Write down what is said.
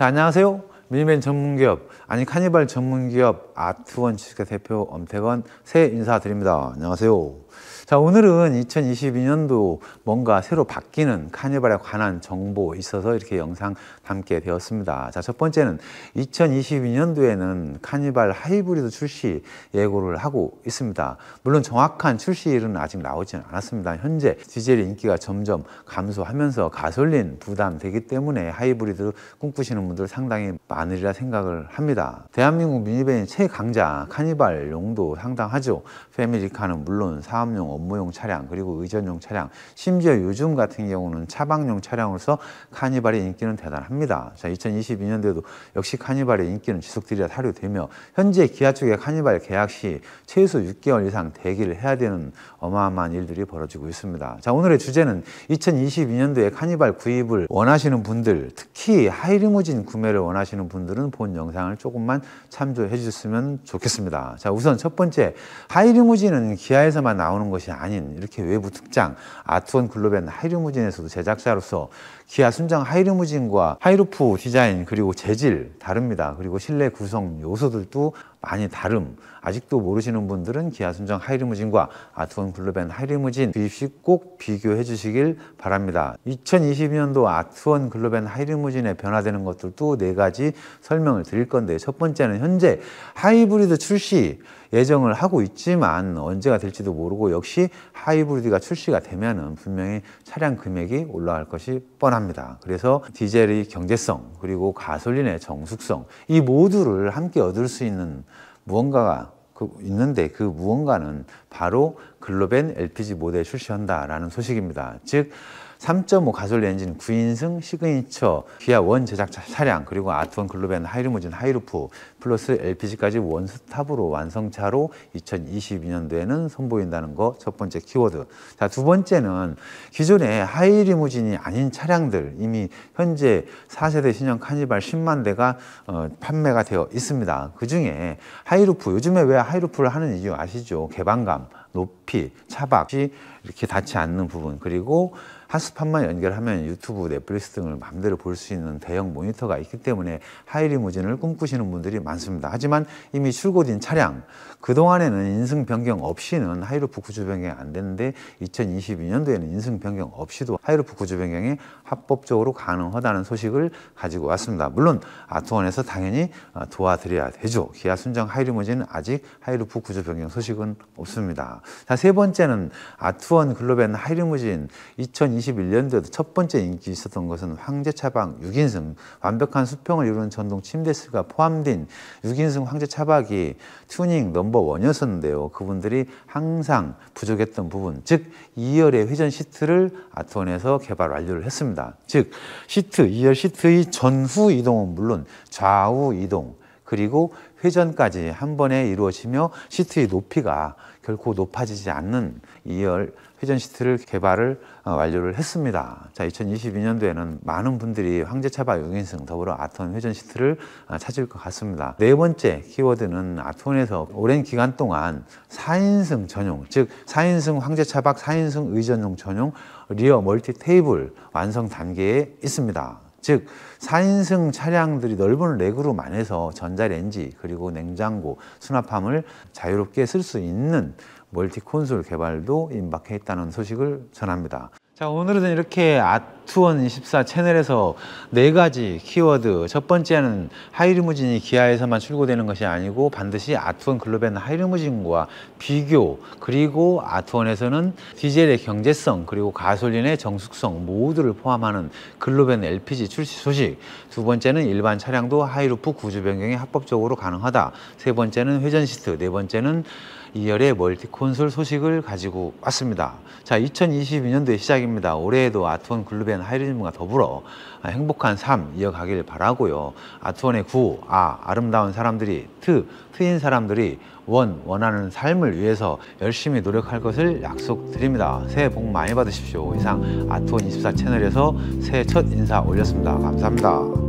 자, 안녕하세요. 밀맨 전문기업, 아니 카니발 전문기업 아트원 주식회 대표 엄태건 새 인사드립니다. 안녕하세요. 자 오늘은 2022년도 뭔가 새로 바뀌는 카니발에 관한 정보 있어서 이렇게 영상 담게 되었습니다. 자 첫 번째는 2022년도에는 카니발 하이브리드 출시 예고를 하고 있습니다. 물론 정확한 출시일은 아직 나오지는 않았습니다. 현재 디젤 인기가 점점 감소하면서 가솔린 부담되기 때문에 하이브리드를 꿈꾸시는 분들 상당히 많 아니라 생각을 합니다. 대한민국 미니밴 최강자 카니발 용도 상당하죠. 패밀리카는 물론 사업용, 업무용 차량, 그리고 의전용 차량, 심지어 요즘 같은 경우는 차방용 차량으로서 카니발의 인기는 대단합니다. 자, 2022년도에도 역시 카니발의 인기는 지속되이라 사료되며 현재 기아 쪽의 카니발 계약 시 최소 6개월 이상 대기를 해야 되는 어마어마한 일들이 벌어지고 있습니다. 자, 오늘의 주제는 2022년도에 카니발 구입을 원하시는 분들, 특히 하이리무진 구매를 원하시는 분들은 본 영상을 조금만 참조해 주셨으면 좋겠습니다. 자, 우선 첫 번째, 하이리무진은 기아에서만 나오는 것이 아닌 이렇게 외부 특장 아트원 글로벤 하이리무진에서도 제작자로서 기아 순정 하이리무진과 하이루프 디자인 그리고 재질 다릅니다. 그리고 실내 구성 요소들도 많이 다름 아직도 모르시는 분들은 기아 순정 하이리무진과 아트원 글로벤 하이리무진 구입식 꼭 비교해 주시길 바랍니다. 2022년도 아트원 글로벤 하이리무진에 변화되는 것들도 네 가지 설명을 드릴 건데 첫 번째는 현재 하이브리드 출시 예정을 하고 있지만 언제가 될지도 모르고 역시 하이브리드가 출시가 되면은 분명히 차량 금액이 올라갈 것이 뻔합니다. 그래서 디젤의 경제성 그리고 가솔린의 정숙성 이 모두를 함께 얻을 수 있는 무언가가 그 있는데 그 무언가는 바로 글로벤 LPG 모델 출시한다라는 소식입니다. 즉3.5 가솔린 엔진 9인승 시그니처 기아 원 제작 차량 그리고 아트원 글로벤 하이루무진 하이루프 플러스 LPG까지 원스톱으로 완성차로 2022년도에는 선보인다는 거 첫 번째 키워드 자 두 번째는 기존에 하이리무진이 아닌 차량들 이미 현재 4세대 신형 카니발 10만 대가 어, 판매가 되어 있습니다 그 중에 하이루프 요즘에 왜 하이루프를 하는 이유 아시죠 개방감 높이, 차박이 이렇게 닿지 않는 부분 그리고 핫스팟만 연결하면 유튜브, 넷플릭스 등을 마음대로 볼 수 있는 대형 모니터가 있기 때문에 하이리무진을 꿈꾸시는 분들이 많습니다. 하지만 이미 출고된 차량 그동안에는 인승 변경 없이는 하이루프 구조 변경이 안 됐는데 2022년도에는 인승 변경 없이도 하이루프 구조 변경이 합법적으로 가능하다는 소식을 가지고 왔습니다. 물론 아트원에서 당연히 어, 도와드려야 되죠. 기아 순정 하이루무진 아직 하이루프 구조 변경 소식은 없습니다. 자, 세 번째는 아트원 글로벤 하이루무진 2021년도에도 첫 번째 인기 있었던 것은 황제 차박 6인승 완벽한 수평을 이루는 전동 침대 수가 포함된 6인승 황제 차박이 튜닝 넘버 넘버원이었었는데요. 그분들이 항상 부족했던 부분, 즉 2열의 회전 시트를 아톤에서 개발 완료를 했습니다. 즉 시트, 2열 시트의 전후 이동은 물론 좌우 이동, 그리고 회전까지 한 번에 이루어지며 시트의 높이가 결코 높아지지 않는 2열 회전 시트를 개발을 어, 완료를 했습니다. 자, 2022년도에는 많은 분들이 황제차박 6인승 더불어 아톤 회전 시트를 어, 찾을 것 같습니다. 네 번째 키워드는 아톤에서 오랜 기간 동안 4인승 전용, 즉 4인승 황제차박 4인승 의전용 전용 리어 멀티 테이블 완성 단계에 있습니다. 즉 4인승 차량들이 넓은 렉으로만에서 전자레인지 그리고 냉장고, 수납함을 자유롭게 쓸 수 있는 멀티 콘솔 개발도 임박해 있다는 소식을 전합니다. 자 오늘은 이렇게 투원24 채널에서 네 가지 키워드 첫 번째는 하이리무진이 기아에서만 출고되는 것이 아니고 반드시 아트원 글로벤 하이리무진과 비교 그리고 아트원에서는 디젤의 경제성 그리고 가솔린의 정숙성 모두를 포함하는 글로벤 LPG 출시 소식 두 번째는 일반 차량도 하이루프 구조 변경이 합법적으로 가능하다 세 번째는 회전 시트 네 번째는 2열의 멀티 콘솔 소식을 가지고 왔습니다 자 2022년도의 시작입니다 올해에도 아트원 글로벤 풍한 하이리즘과 더불어 행복한 삶 이어가길 바라고요. 아트원의 구, 아, 아름다운 사람들이 트, 트인 사람들이 원, 원하는 삶을 위해서 열심히 노력할 것을 약속드립니다. 새해 복 많이 받으십시오. 이상 아트원24 채널에서 새해 첫 인사 올렸습니다. 감사합니다.